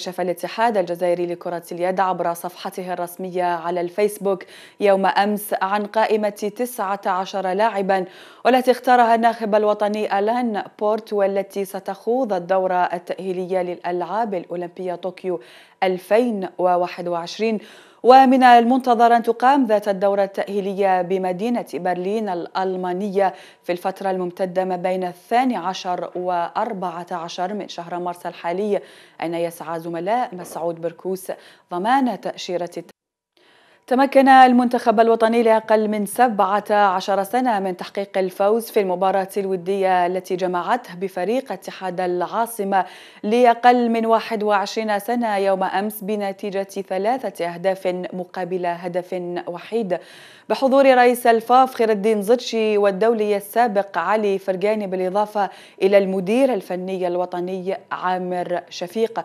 كشف الاتحاد الجزائري لكرة اليد عبر صفحته الرسمية على الفيسبوك يوم أمس عن قائمة 19 لاعبا والتي اختارها الناخب الوطني ألان بورت والتي ستخوض الدورة التأهيلية للألعاب الأولمبية طوكيو 2021 ومن المنتظر أن تقام ذات الدورة التأهيلية بمدينة برلين الألمانية في الفترة الممتدة ما بين الثاني عشر وأربعة عشر من شهر مارس الحالي أين يسعى زملاء مسعود بركوس ضمان تأشيرة تمكن المنتخب الوطني لأقل من 17 سنة من تحقيق الفوز في المباراة الودية التي جمعته بفريق اتحاد العاصمة لأقل من 21 سنة يوم أمس بنتيجة ثلاثة أهداف مقابل هدف وحيد بحضور رئيس الفاف خير الدين زدشي والدولي السابق علي فرقاني بالإضافة إلى المدير الفني الوطني عامر شفيق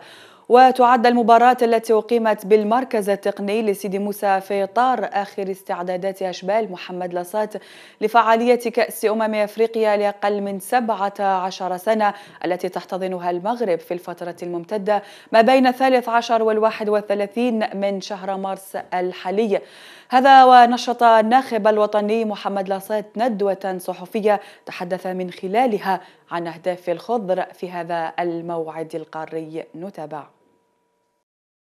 وتعد المباراة التي أقيمت بالمركز التقني لسيدي موسى في إطار آخر استعدادات أشبال محمد لصات لفعالية كأس أمم أفريقيا لأقل من 17 سنة التي تحتضنها المغرب في الفترة الممتدة ما بين الثالث عشر والواحد والثلاثين من شهر مارس الحالي هذا ونشط الناخب الوطني محمد لاصات ندوة صحفية تحدث من خلالها عن أهداف الخضر في هذا الموعد القاري نتابع